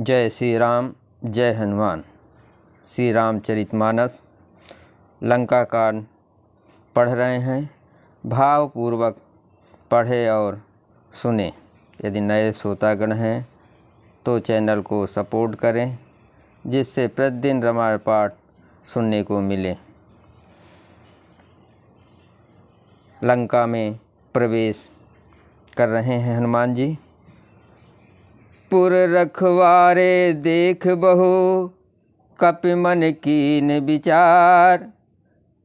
जय श्री राम जय हनुमान श्री रामचरित मानस लंका कांड पढ़ रहे हैं भावपूर्वक पढ़े और सुने यदि नए श्रोतागण हैं तो चैनल को सपोर्ट करें जिससे प्रतिदिन रामायण पाठ सुनने को मिले लंका में प्रवेश कर रहे हैं हनुमान जी पुर रखवारे देख बहु कपि मन कीन विचार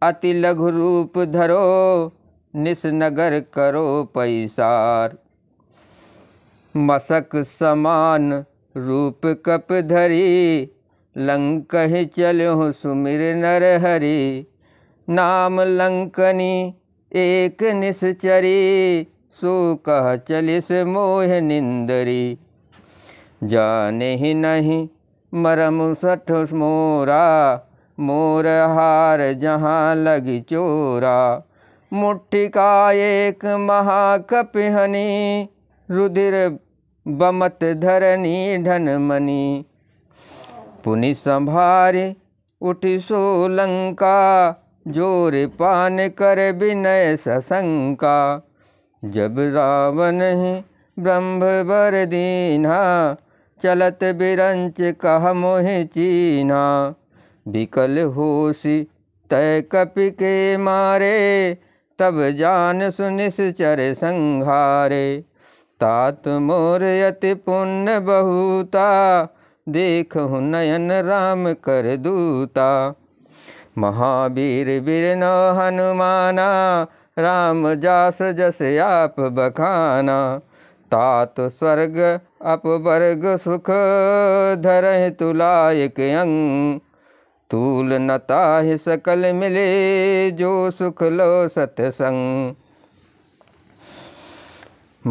अति लघु रूप धरो निस नगर करो पैसार मसक समान रूप कप धरी लंक चलो सुमिर नर हरि नाम लंकनी एक निसचरी सो कह चलिस मोह निंदरी जाने ही नहीं मरम सठ मोरा मोर हार जहाँ लगी चोरा मुट्ठी का एक महाकपिहनी रुधिर बमत धरनी मनी पुनि संभारी उठी सोलंका जोर पान कर विनय सशंका जब रावण ही ब्रह्म बर दीना चलत बिरंच कह मोहि चीना बिकल होशी तय कप के मारे तब जान सुनिस चर संहारे तात मोर यति पुण्य बहुता देख नयन राम कर दूता महावीर बिरन हनुमाना राम जास जस आप बखाना तात स्वर्ग अपवर्ग सुख धरह तुलायक अंग तूल नता सकल मिले जो सुख लो सत्संग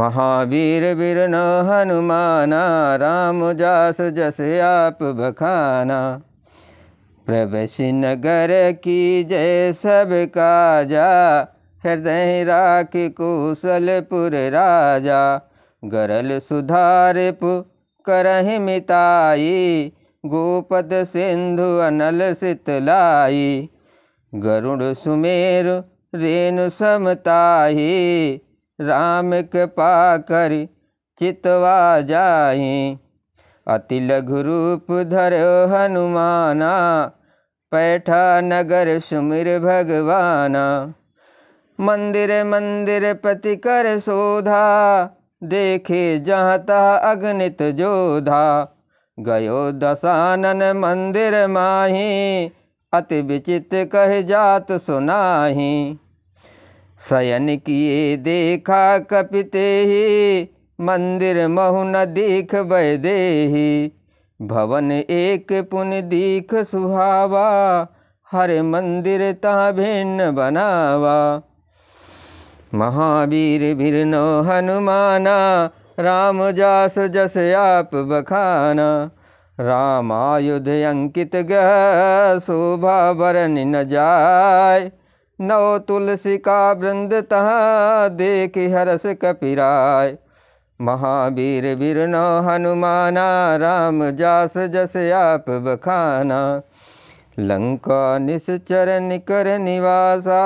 महावीर वीर न हनुमाना राम जास जस आप बखाना प्रवशि नगर की जय सब जा हृदय राख कुशलपुर राजा गरल सुधारिप करहि मिताई गोपद सिंधु अनल सितलाई गरुड़ सुमेर रेणु समताही राम कृपा कर चितवा जाही अति लघु रूप धरो हनुमाना पैठा नगर सुमिर भगवाना मंदिर मंदिर पति कर शोधा देखे जहाँ तह अग्नित जोधा गयो दशानन मंदिर माही अति विचित कह जात सुनाही शयन किए देखा कपिते ही मंदिर महुन दीख वैदेही भवन एक पुन दीख सुहावा हर मंदिर तहाँ भिन्न बनावा महावीर बिरनो हनुमाना राम जास जस आप बखाना राम आयुध अंकित गह शोभा बरन न जाय नौ तुलसी का वृंद तहाँ देख हरस कपिराय महावीर बिरनो हनुमाना राम जास जस आप बखाना लंका निश्चरण कर निवासा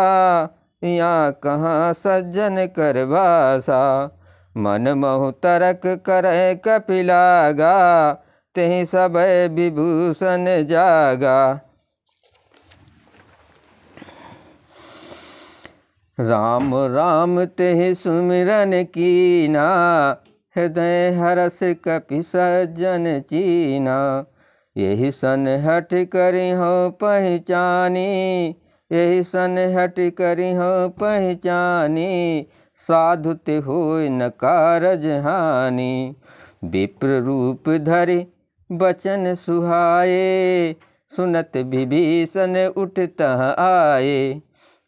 या कहाँ सज्जन करवासा मन मोह तरक कर कपिलागा ते सब विभूषण जागा राम राम ते सुमिरन कीना हृदय हरस कपि सज्जन चीना यही सन हट करी हो पहचानी यही हट करी हो पहचानी साधु ते हो न कारज हानि विप्र रूप धरे बचन सुहाए सुनत विभीषण उठत आए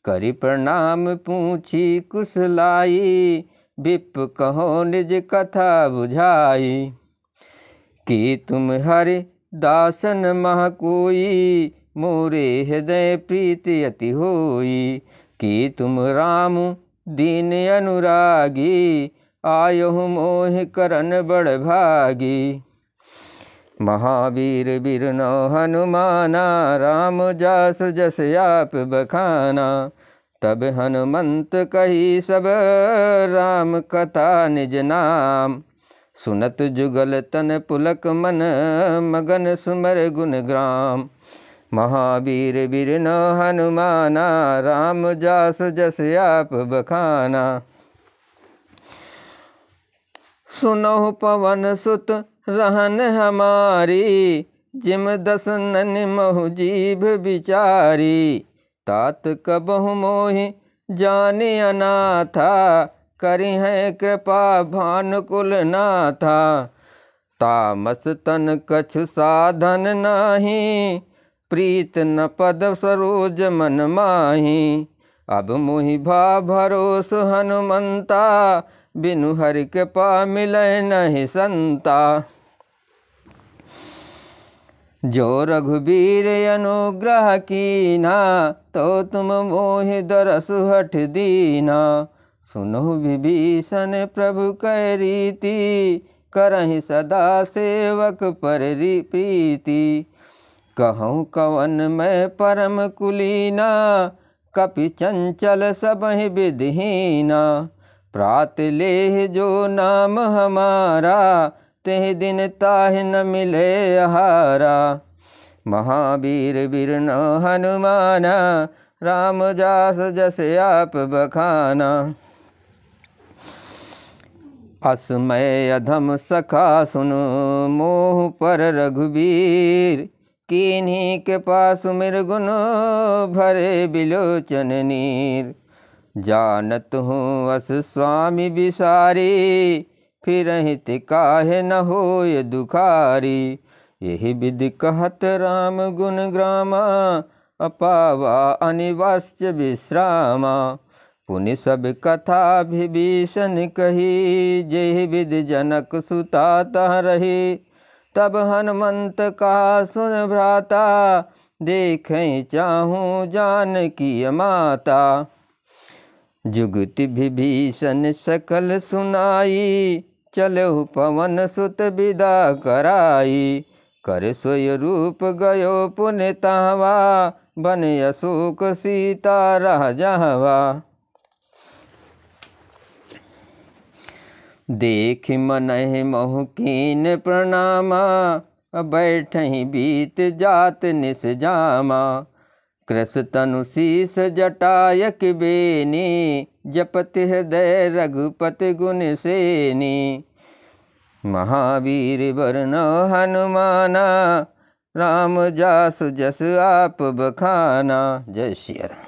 करी प्रणाम पूछी कुशलाई विप कहो निज कथा बुझाई कि तुम हरे दासन मह कोई मोरे हृदय प्रीति अति होई कि तुम राम दीन अनुरागी आयो मोह करण बड़ भागी महावीर बिरनो हनुमाना राम जास जस आप बखाना तब हनुमंत कही सब राम कथा निज नाम सुनत जुगल तन पुलक मन मगन सुमर गुण ग्राम महावीर बिरनो हनुमाना राम जास जस आप बखाना सुनहु पवन सुत रहन हमारी जिम दस नन महु जीभ बिचारी तात कबहु मोहि जाने था करी है कृपा भान कुल नाथा तामस तन कछु साधन नाहीं प्रीत न पद सरोज मन माही अब मुहि भा भरोस हनुमंता बिनु हर के पा मिलय नहीं संता जो रघुबीर अनुग्रह कीना तो तुम मोहि दरसु हठ दीना सुनो विभीषण प्रभु कै रीति करहीं सदा सेवक पर प्रीति कहूँ कवन मैं परम कुलीना कपि चंचल सब विधहीना प्रात लेह जो नाम हमारा ते दिन ताह न मिले हारा महावीर बिरन हनुमाना राम जास जस आप बखाना असमय अधम सखा सुनु मोह पर रघुबीर किन्हीं के पास मेरे गुण भरे बिलोचन नीर जानत हूँ अस स्वामी बिसारी फिर हित काहे न हो ये दुखारी यही विधि कहत राम गुण ग्रामा अपावा अनिवास्य विश्रामा पुनि सब कथा विभीषण कही जय विधि जनक सुता रही तब हनुमंत का सुन भ्राता देखें चाहूँ जान की माता जुगति विभीषण सकल सुनाई चलो पवन सुत विदा कराई कर स्वय रूप गयो पुण्य तहवा बन अशोक सीता रह जावा देख मन मोहकीन प्रणामा बैठ बीत जात निस जामा कृष तनु शीस जटायक बेनी जपत हृदय रघुपति गुण सेनी महावीर वर्ण हनुमाना राम जासु जस आप बखाना जय श्री राम